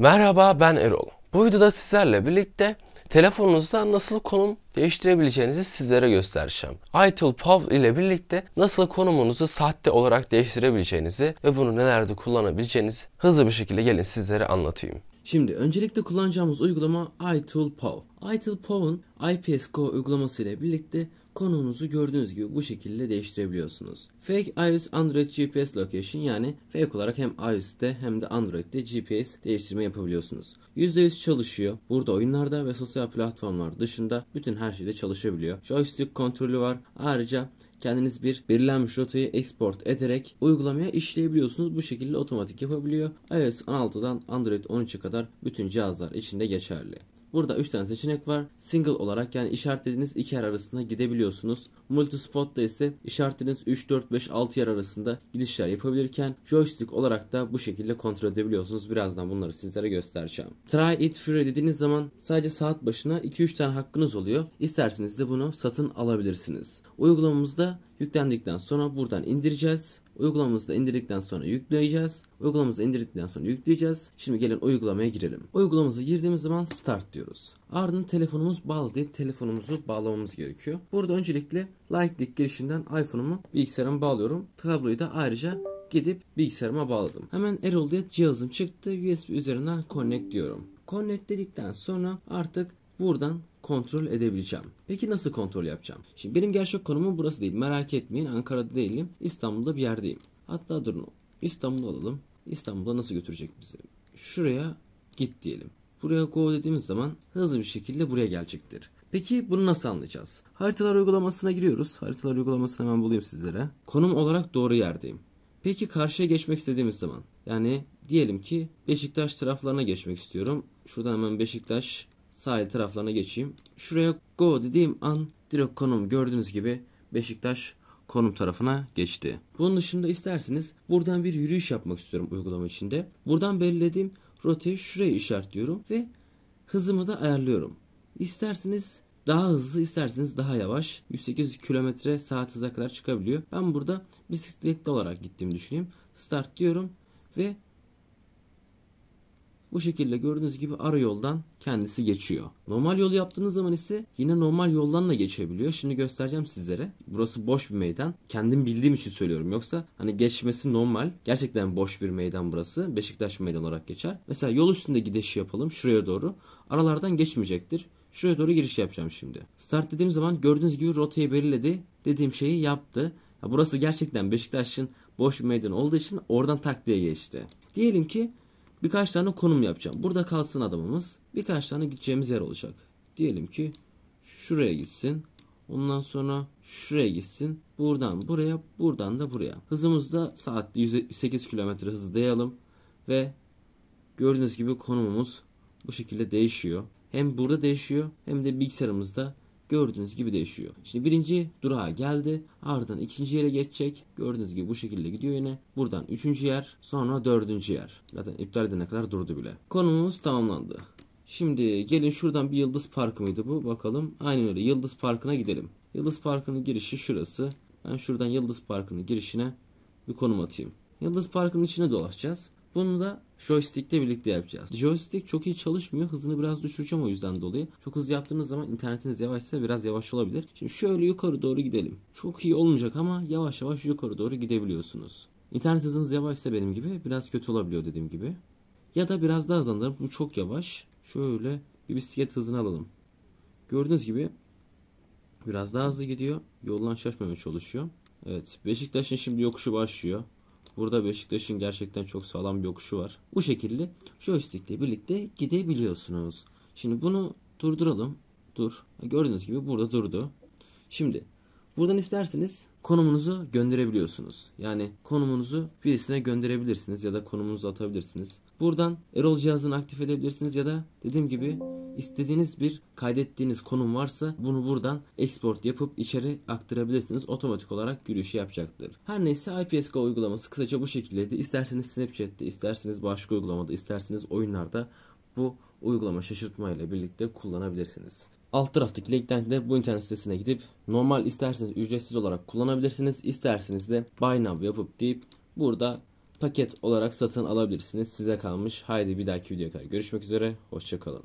Merhaba ben Erol. Bu videoda sizlerle birlikte telefonunuzda nasıl konum değiştirebileceğinizi sizlere göstereceğim. ITIL PAV ile birlikte nasıl konumunuzu sahte olarak değiştirebileceğinizi ve bunu nelerde kullanabileceğinizi hızlı bir şekilde gelin sizlere anlatayım. Şimdi öncelikle kullanacağımız uygulama iTool POW. iTool POW'un IPS Go uygulaması ile birlikte konuğunuzu gördüğünüz gibi bu şekilde değiştirebiliyorsunuz. Fake iOS Android GPS Location yani fake olarak hem iOS'te hem de Android'de GPS değiştirme yapabiliyorsunuz. %100 çalışıyor. Burada oyunlarda ve sosyal platformlar dışında bütün her şeyde çalışabiliyor. Joystick kontrolü var. Ayrıca kendiniz bir belirlenmiş rotayı export ederek uygulamaya işleyebiliyorsunuz. Bu şekilde otomatik yapabiliyor. iOS 16'dan Android 13'e kadar bütün cihazlar içinde geçerli. Burada 3 tane seçenek var. Single olarak yani işaretlediğiniz iki yer arasında gidebiliyorsunuz. Multi spot'ta ise işaretlediğiniz 3, 4, 5, 6 yer arasında gidişler yapabilirken joystick olarak da bu şekilde kontrol edebiliyorsunuz. Birazdan bunları sizlere göstereceğim. Try it free dediğiniz zaman sadece saat başına 2-3 tane hakkınız oluyor. İsterseniz de bunu satın alabilirsiniz. Uygulamamızda Yüklendikten sonra buradan indireceğiz. Uygulamamızı da indirdikten sonra yükleyeceğiz. Uygulamamızı indirdikten sonra yükleyeceğiz. Şimdi gelin uygulamaya girelim. Uygulamamızı girdiğimiz zaman start diyoruz. Ardından telefonumuz bağlı diye telefonumuzu bağlamamız gerekiyor. Burada öncelikle Lightlik girişinden iPhone'umu bilgisayarıma bağlıyorum. Kabloyu da ayrıca gidip bilgisayarıma bağladım. Hemen Erol diye cihazım çıktı. USB üzerinden connect diyorum. Connect dedikten sonra artık buradan kontrol edebileceğim. Peki nasıl kontrol yapacağım? Şimdi benim gerçek konumum burası değil. Merak etmeyin Ankara'da değilim. İstanbul'da bir yerdeyim. Hatta durun İstanbul'u alalım. İstanbul'a nasıl götürecek bizi? Şuraya git diyelim. Buraya go dediğimiz zaman hızlı bir şekilde buraya gelecektir. Peki bunu nasıl anlayacağız? Haritalar uygulamasına giriyoruz. Haritalar uygulamasını hemen bulayım sizlere. Konum olarak doğru yerdeyim. Peki karşıya geçmek istediğimiz zaman yani diyelim ki Beşiktaş taraflarına geçmek istiyorum. Şuradan hemen Beşiktaş sahil taraflarına geçeyim. Şuraya go dediğim an direkt konum gördüğünüz gibi Beşiktaş konum tarafına geçti. Bunun dışında isterseniz buradan bir yürüyüş yapmak istiyorum uygulama içinde. Buradan belirlediğim rotayı şuraya işaretliyorum ve hızımı da ayarlıyorum. İsterseniz daha hızlı isterseniz daha yavaş 108 km saat hıza kadar çıkabiliyor. Ben burada bisikletli olarak gittiğimi düşüneyim. Start diyorum ve bu şekilde gördüğünüz gibi arı yoldan kendisi geçiyor. Normal yolu yaptığınız zaman ise yine normal yoldan da geçebiliyor. Şimdi göstereceğim sizlere. Burası boş bir meydan. Kendim bildiğim için söylüyorum. Yoksa hani geçmesi normal. Gerçekten boş bir meydan burası. Beşiktaş meydan olarak geçer. Mesela yol üstünde gidişi yapalım şuraya doğru. Aralardan geçmeyecektir. Şuraya doğru giriş yapacağım şimdi. Start dediğim zaman gördüğünüz gibi rotayı belirledi. Dediğim şeyi yaptı. burası gerçekten Beşiktaş'ın boş bir meydan olduğu için oradan tak geçti. Diyelim ki Birkaç tane konum yapacağım. Burada kalsın adamımız. Birkaç tane gideceğimiz yer olacak. Diyelim ki şuraya gitsin. Ondan sonra şuraya gitsin. Buradan buraya, buradan da buraya. Hızımız da saatte 108 km hızlayalım ve gördüğünüz gibi konumumuz bu şekilde değişiyor. Hem burada değişiyor hem de bilgisayarımızda gördüğünüz gibi değişiyor. Şimdi birinci durağa geldi. Ardından ikinci yere geçecek. Gördüğünüz gibi bu şekilde gidiyor yine. Buradan üçüncü yer. Sonra dördüncü yer. Zaten iptal edene kadar durdu bile. Konumumuz tamamlandı. Şimdi gelin şuradan bir Yıldız Parkı mıydı bu? Bakalım. Aynen öyle. Yıldız Parkı'na gidelim. Yıldız Parkı'nın girişi şurası. Ben şuradan Yıldız Parkı'nın girişine bir konum atayım. Yıldız Parkı'nın içine dolaşacağız. Bunu da joystickle birlikte yapacağız. Joystick çok iyi çalışmıyor. Hızını biraz düşüreceğim o yüzden dolayı. Çok hızlı yaptığınız zaman internetiniz yavaşsa biraz yavaş olabilir. Şimdi şöyle yukarı doğru gidelim. Çok iyi olmayacak ama yavaş yavaş yukarı doğru gidebiliyorsunuz. İnternet hızınız yavaşsa benim gibi biraz kötü olabiliyor dediğim gibi. Ya da biraz daha hızlandırıp bu çok yavaş. Şöyle bir bisiklet hızını alalım. Gördüğünüz gibi biraz daha hızlı gidiyor. Yoldan şaşmamaya çalışıyor. Evet Beşiktaş'ın şimdi yokuşu başlıyor. Burada Beşiktaş'ın gerçekten çok sağlam bir yokuşu var. Bu şekilde joystickle birlikte gidebiliyorsunuz. Şimdi bunu durduralım. Dur. Gördüğünüz gibi burada durdu. Şimdi Buradan isterseniz konumunuzu gönderebiliyorsunuz. Yani konumunuzu birisine gönderebilirsiniz ya da konumunuzu atabilirsiniz. Buradan Erol cihazını aktif edebilirsiniz ya da dediğim gibi istediğiniz bir kaydettiğiniz konum varsa bunu buradan export yapıp içeri aktarabilirsiniz. Otomatik olarak girişi yapacaktır. Her neyse IPSK uygulaması kısaca bu şekildeydi. İsterseniz Snapchat'te, isterseniz başka uygulamada, isterseniz oyunlarda bu uygulama şaşırtma ile birlikte kullanabilirsiniz. Alt taraftaki linkten de bu internet sitesine gidip normal isterseniz ücretsiz olarak kullanabilirsiniz. İsterseniz de buy now yapıp deyip burada paket olarak satın alabilirsiniz. Size kalmış. Haydi bir dahaki videoya kadar görüşmek üzere. Hoşçakalın.